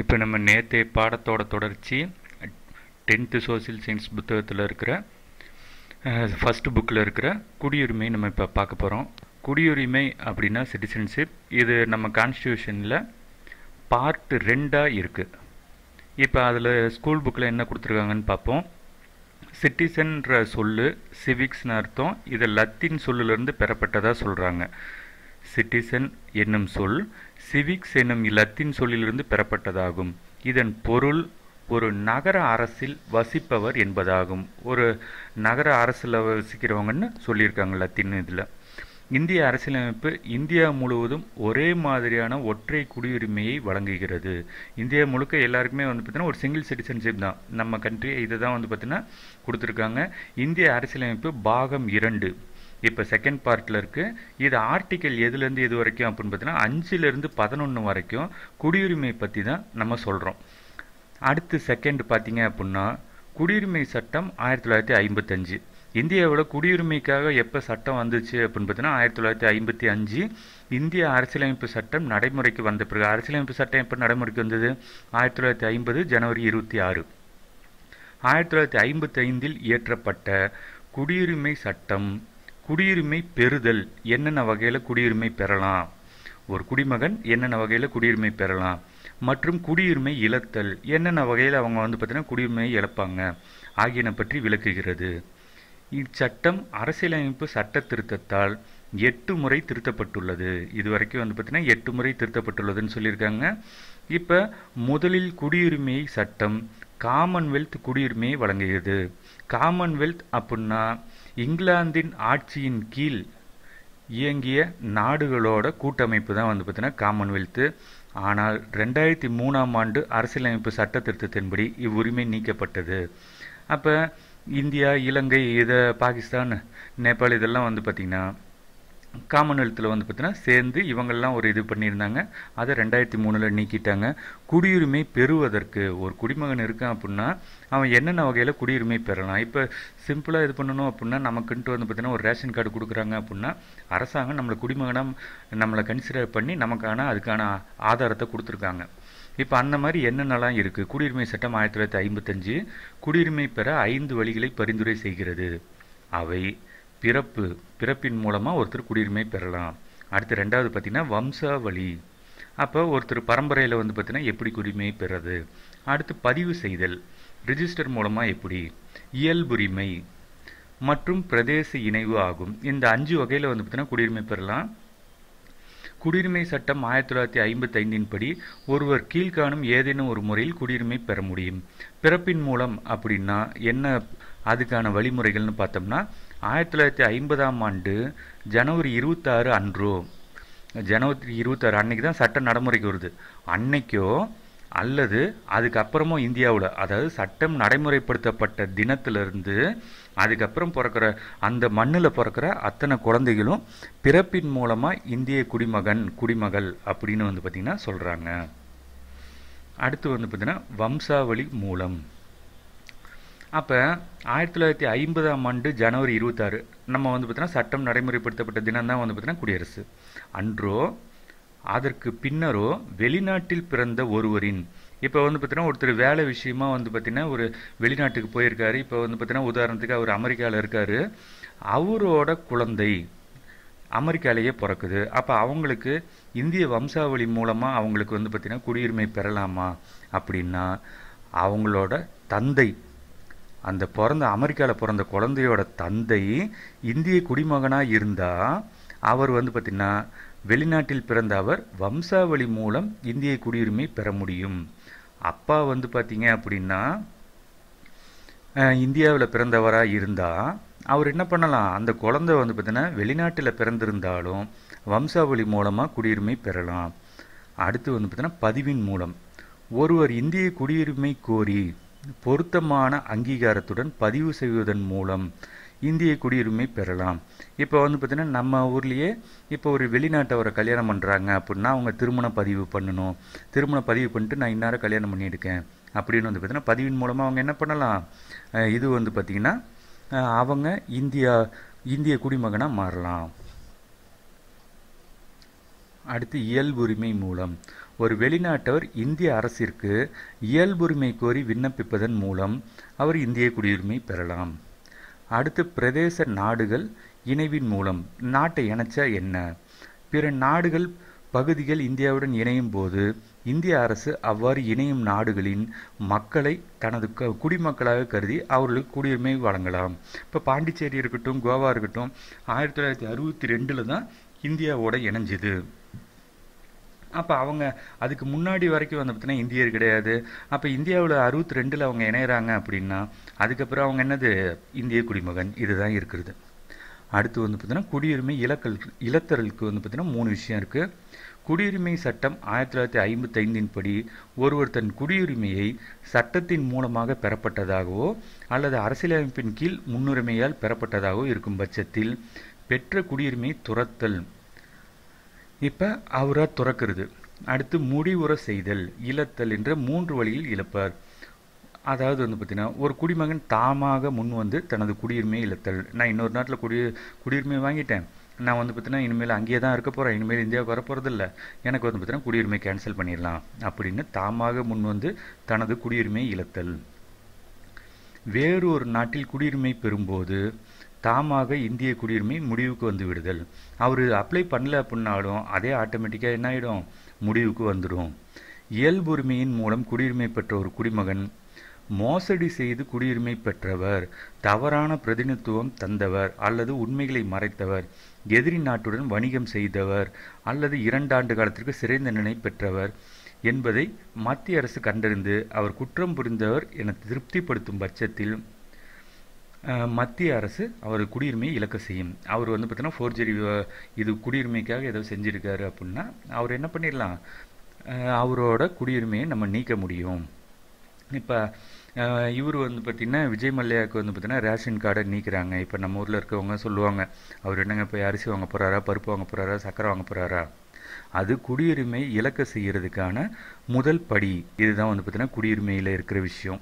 இப்போ நம்ம நேற்றைய பாடத்தோட தொடர்ச்சி டென்த்து சோசியல் சயின்ஸ் புத்தகத்தில் இருக்கிற ஃபஸ்ட்டு புக்கில் இருக்கிற குடியுரிமை நம்ம இப்போ பார்க்க போகிறோம் குடியுரிமை அப்படின்னா சிட்டிசன்ஷிப் இது நம்ம கான்ஸ்டியூஷனில் பார்ட் ரெண்டாக இருக்குது இப்போ அதில் ஸ்கூல் புக்கில் என்ன கொடுத்துருக்காங்கன்னு பார்ப்போம் சிட்டிசன்ற சொல்லு சிவிக்ஸ்னு அர்த்தம் இதை லத்தீன் சொல்லுலேருந்து பெறப்பட்டதாக சொல்கிறாங்க சிட்டிசன் என்னும் சொல் சிவிக்ஸ் என்னும் இலத்தீன் சொல்லிலிருந்து பெறப்பட்டதாகும் இதன் பொருள் ஒரு நகர அரசில் வசிப்பவர் என்பதாகும் ஒரு நகர அரசில் வசிக்கிறவங்கன்னு சொல்லியிருக்காங்க லத்தீன் இதில் இந்திய அரசியலமைப்பு இந்தியா முழுவதும் ஒரே மாதிரியான ஒற்றை குடியுரிமையை வழங்குகிறது இந்தியா முழுக்க எல்லாருக்குமே வந்து பார்த்தீங்கன்னா ஒரு சிங்கிள் சிட்டிசன்ஷிப் தான் நம்ம கண்ட்ரி இதை தான் வந்து பார்த்தீங்கன்னா கொடுத்துருக்காங்க இந்திய அரசியலமைப்பு பாகம் இரண்டு இப்போ செகண்ட் பார்ட்டில் இருக்குது இது ஆர்டிக்கல் எதுலேருந்து எது வரைக்கும் அப்படின்னு பார்த்தீங்கன்னா அஞ்சுலேருந்து பதினொன்று வரைக்கும் குடியுரிமை பற்றி தான் நம்ம சொல்கிறோம் அடுத்து செகண்ட் பார்த்தீங்க அப்படின்னா குடியுரிமை சட்டம் ஆயிரத்தி தொள்ளாயிரத்தி ஐம்பத்தஞ்சு இந்தியாவோட குடியுரிமைக்காக எப்போ சட்டம் வந்துச்சு அப்படின்னு பார்த்தீங்கன்னா ஆயிரத்தி தொள்ளாயிரத்தி ஐம்பத்தி அஞ்சு இந்திய அரசியலமைப்பு சட்டம் நடைமுறைக்கு வந்த பிறகு அரசியலமைப்பு சட்டம் எப்போ நடைமுறைக்கு வந்தது ஆயிரத்தி தொள்ளாயிரத்தி ஐம்பது ஜனவரி இருபத்தி ஆறு ஆயிரத்தி தொள்ளாயிரத்தி ஐம்பத்தி ஐந்தில் இயற்றப்பட்ட குடியுரிமை சட்டம் குடியுரிமை பெறுதல் என்னென்ன வகையில் குடியுரிமை பெறலாம் ஒரு குடிமகன் என்னென்ன வகையில் குடியுரிமை பெறலாம் மற்றும் குடியுரிமை இழத்தல் என்னென்ன வகையில் அவங்க வந்து பார்த்திங்கன்னா குடியுரிமையை இழப்பாங்க ஆகியன பற்றி விளக்குகிறது இச்சட்டம் அரசியலமைப்பு சட்ட திருத்தத்தால் எட்டு முறை திருத்தப்பட்டுள்ளது இது வரைக்கும் வந்து பார்த்திங்கன்னா எட்டு முறை திருத்தப்பட்டுள்ளதுன்னு சொல்லியிருக்காங்க இப்போ முதலில் குடியுரிமை சட்டம் காமன்வெல்த் குடியுரிமையை வழங்குகிறது காமன்வெல்த் அப்படின்னா இங்கிலாந்தின் ஆட்சியின் கீழ் இயங்கிய நாடுகளோட கூட்டமைப்பு தான் வந்து பார்த்தீங்கன்னா காமன்வெல்த்து ஆனால் ரெண்டாயிரத்தி மூணாம் ஆண்டு அரசியலமைப்பு சட்ட திருத்தத்தின்படி இவ்வுரிமை நீக்கப்பட்டது அப்போ இந்தியா இலங்கை இதை பாகிஸ்தான் நேபாள் இதெல்லாம் வந்து பார்த்திங்கன்னா காமன்வெல்த்தில் வந்து பார்த்தீங்கன்னா சேர்ந்து இவங்கள்லாம் ஒரு இது பண்ணியிருந்தாங்க அதை ரெண்டாயிரத்தி மூணில் நீக்கிட்டாங்க குடியுரிமை பெறுவதற்கு ஒரு குடிமகன் இருக்கான் அப்படின்னா அவன் என்னென்ன வகையில் குடியுரிமை பெறலாம் இப்போ சிம்பிளாக இது பண்ணணும் அப்படின்னா நமக்குன்ட்டு வந்து பார்த்திங்கன்னா ஒரு ரேஷன் கார்டு கொடுக்குறாங்க அப்படின்னா அரசாங்கம் நம்மளை குடிமகனாக நம்மளை கன்சிடர் பண்ணி நமக்கான அதுக்கான ஆதாரத்தை கொடுத்துருக்காங்க இப்போ அந்த மாதிரி என்னென்னலாம் இருக்குது குடியுரிமை சட்டம் ஆயிரத்தி தொள்ளாயிரத்தி ஐம்பத்தஞ்சு குடியுரிமை பெற ஐந்து வழிகளை பரிந்துரை செய்கிறது அவை பிறப்பு பிறப்பின் மூலமாக ஒருத்தர் குடியுரிமை பெறலாம் அடுத்து ரெண்டாவது பார்த்திங்கன்னா வம்சாவளி அப்போ ஒருத்தர் பரம்பரையில் வந்து பார்த்திங்கன்னா எப்படி குடிமை பெறது அடுத்து பதிவு செய்தல் ரிஜிஸ்டர் மூலமாக எப்படி இயல்புரிமை மற்றும் பிரதேச இணைவு ஆகும் இந்த அஞ்சு வகையில் வந்து பார்த்திங்கன்னா குடியுரிமை பெறலாம் குடியுரிமை சட்டம் ஆயிரத்தி தொள்ளாயிரத்தி ஐம்பத்தைந்தின் படி ஒருவர் கீழ்காணும் ஏதேனும் ஒரு முறையில் குடியுரிமை பெற முடியும் பிறப்பின் மூலம் அப்படின்னா என்ன அதுக்கான வழிமுறைகள்னு பார்த்தோம்னா ஆயிரத்தி தொள்ளாயிரத்தி ஐம்பதாம் ஆண்டு ஜனவரி இருபத்தாறு அன்றோ ஜனவரி இருபத்தாறு அன்னைக்கு தான் சட்ட நடைமுறைக்கு வருது அன்னைக்கோ அல்லது அதுக்கப்புறமோ இந்தியாவில் அதாவது சட்டம் நடைமுறைப்படுத்தப்பட்ட தினத்திலிருந்து அதுக்கப்புறம் பிறக்கிற அந்த மண்ணில் பிறக்கிற அத்தனை குழந்தைகளும் பிறப்பின் மூலமாக இந்திய குடிமகன் குடிமகள் அப்படின்னு வந்து பார்த்திங்கன்னா சொல்கிறாங்க அடுத்து வந்து பார்த்திங்கன்னா வம்சாவளி மூலம் அப்போ ஆயிரத்தி தொள்ளாயிரத்தி ஐம்பதாம் ஆண்டு ஜனவரி இருபத்தாறு நம்ம வந்து பார்த்தோன்னா சட்டம் நடைமுறைப்படுத்தப்பட்ட தினம் தான் வந்து பார்த்தோன்னா குடியரசு அன்றோ அதற்கு பின்னரோ வெளிநாட்டில் பிறந்த ஒருவரின் இப்போ வந்து பார்த்தீங்கன்னா ஒருத்தர் வேலை விஷயமா வந்து பார்த்தீங்கன்னா ஒரு வெளிநாட்டுக்கு போயிருக்காரு இப்போ வந்து பார்த்தீங்கன்னா உதாரணத்துக்கு அவர் அமெரிக்காவில் இருக்கார் அவரோட குழந்தை அமெரிக்காலேயே பிறக்குது அப்போ அவங்களுக்கு இந்திய வம்சாவளி மூலமாக அவங்களுக்கு வந்து பார்த்திங்கன்னா குடியுரிமை பெறலாமா அப்படின்னா அவங்களோட தந்தை அந்த பிறந்த அமெரிக்காவில் பிறந்த குழந்தையோட தந்தை இந்திய குடிமகனாக இருந்தால் அவர் வந்து பார்த்திங்கன்னா வெளிநாட்டில் பிறந்த அவர் வம்சாவளி மூலம் இந்திய குடியுரிமை பெற முடியும் அப்பா வந்து பார்த்தீங்க அப்படின்னா இந்தியாவில் பிறந்தவராக இருந்தால் அவர் என்ன பண்ணலாம் அந்த குழந்தை வந்து பார்த்திங்கன்னா வெளிநாட்டில் பிறந்திருந்தாலும் வம்சாவளி மூலமாக குடியுரிமை பெறலாம் அடுத்து வந்து பார்த்திங்கன்னா பதிவின் மூலம் ஒருவர் இந்திய குடியுரிமை கோரி பொருத்தமான அங்கீகாரத்துடன் பதிவு செய்வதன் மூலம் இந்திய குடியுரிமை பெறலாம் இப்போ வந்து பார்த்திங்கன்னா நம்ம ஊர்லேயே இப்போ ஒரு வெளிநாட்டவரை கல்யாணம் பண்ணுறாங்க அப்படின்னா அவங்க திருமண பதிவு பண்ணணும் திருமண பதிவு பண்ணிட்டு நான் இன்னார கல்யாணம் பண்ணியிருக்கேன் அப்படின்னு வந்து பார்த்திங்கன்னா பதிவின் மூலமாக அவங்க என்ன பண்ணலாம் இது வந்து பார்த்திங்கன்னா அவங்க இந்தியா இந்திய குடிமகனாக மாறலாம் அடுத்து இயல்புரிமை மூலம் ஒரு வெளிநாட்டவர் இந்திய அரசிற்கு இயல்புரிமை கோரி விண்ணப்பிப்பதன் மூலம் அவர் இந்திய குடியுரிமை பெறலாம் அடுத்து பிரதேச நாடுகள் இணைவின் மூலம் நாட்டை இணைச்சா என்ன பிற நாடுகள் பகுதிகள் இந்தியாவுடன் இணையும் போது இந்திய அரசு அவ்வாறு இணையும் நாடுகளின் மக்களை தனது குடிமக்களாக கருதி அவர்களுக்கு குடியுரிமை வழங்கலாம் இப்போ பாண்டிச்சேரி இருக்கட்டும் கோவா இருக்கட்டும் ஆயிரத்தி தொள்ளாயிரத்தி அறுபத்தி ரெண்டில் தான் இந்தியாவோட இணைஞ்சுது அப்போ அவங்க அதுக்கு முன்னாடி வரைக்கும் வந்து பார்த்தீங்கன்னா இந்தியர் கிடையாது அப்போ இந்தியாவில் அறுபத்தி ரெண்டில் அவங்க இணையிறாங்க அப்படின்னா அதுக்கப்புறம் அவங்க என்னது இந்திய குடிமகன் இதுதான் இருக்கிறது அடுத்து வந்து பார்த்தீங்கன்னா குடியுரிமை இலக்கல் இலத்தரலுக்கு வந்து பார்த்தீங்கன்னா மூணு விஷயம் இருக்குது குடியுரிமை சட்டம் ஆயிரத்தி தொள்ளாயிரத்தி ஐம்பத்தைந்தின் படி ஒருவர் தன் குடியுரிமையை சட்டத்தின் மூலமாக பெறப்பட்டதாகவோ அல்லது அரசியலமைப்பின் கீழ் முன்னுரிமையால் பெறப்பட்டதாகவோ இருக்கும் பட்சத்தில் பெற்ற குடியுரிமை துரத்தல் இப்போ அவரா துறக்கிறது அடுத்து முடிவுற செய்தல் இழத்தல் என்ற மூன்று வழியில் இழப்பார் அதாவது வந்து பார்த்திங்கன்னா ஒரு குடிமகன் தாமாக முன் வந்து தனது குடியுரிமை இழத்தல் நான் இன்னொரு நாட்டில் குடி குடியுரிமை வாங்கிட்டேன் நான் வந்து பார்த்தீங்கன்னா இனிமேல் அங்கேயே தான் இருக்க போகிறேன் இனிமேல் இந்தியாவுக்கு வர போகிறதில்ல எனக்கு வந்து பார்த்தீங்கன்னா குடியுரிமை கேன்சல் பண்ணிடலாம் அப்படின்னு தாமாக முன் வந்து தனது குடியுரிமையை இழத்தல் வேறு ஒரு நாட்டில் குடியுரிமை பெறும்போது தாமாக இந்திய குடியுரிமை முடிவுக்கு வந்து விடுதல் அவர் அப்ளை பண்ணல அப்படின்னாலும் அதே ஆட்டோமேட்டிக்காக என்ன ஆகிடும் முடிவுக்கு வந்துடும் இயல்புரிமையின் மூலம் குடியுரிமை பெற்ற ஒரு குடிமகன் மோசடி செய்து குடியுரிமை பெற்றவர் தவறான பிரதிநிதித்துவம் தந்தவர் அல்லது உண்மைகளை மறைத்தவர் எதிரி நாட்டுடன் வணிகம் செய்தவர் அல்லது இரண்டு ஆண்டு காலத்திற்கு சிறை தண்டனை பெற்றவர் என்பதை மத்திய அரசு கண்டறிந்து அவர் குற்றம் புரிந்தவர் என திருப்திப்படுத்தும் பட்சத்தில் மத்திய அரசு அவர் குடியுரிமையை இழக்க செய்யும் அவர் வந்து பார்த்தீங்கன்னா ஃபோர்ஜரி இது குடியுரிமைக்காக ஏதோ செஞ்சுருக்காரு அப்படின்னா அவர் என்ன பண்ணிடலாம் அவரோட குடியுரிமையை நம்ம நீக்க முடியும் இப்போ இவர் வந்து பார்த்திங்கன்னா விஜய் மல்லையாவுக்கு வந்து பார்த்தீங்கன்னா ரேஷன் கார்டை நீக்கிறாங்க இப்போ நம்ம ஊரில் இருக்கவங்க சொல்லுவாங்க அவர் என்னங்க இப்போ அரிசி வாங்க போகிறாரா பருப்பு வாங்க போகிறாரா சக்கரை வாங்க போகிறாரா அது குடியுரிமை இலக்க செய்கிறதுக்கான முதல் படி இதுதான் வந்து பார்த்திங்கன்னா குடியுரிமையில் இருக்கிற விஷயம்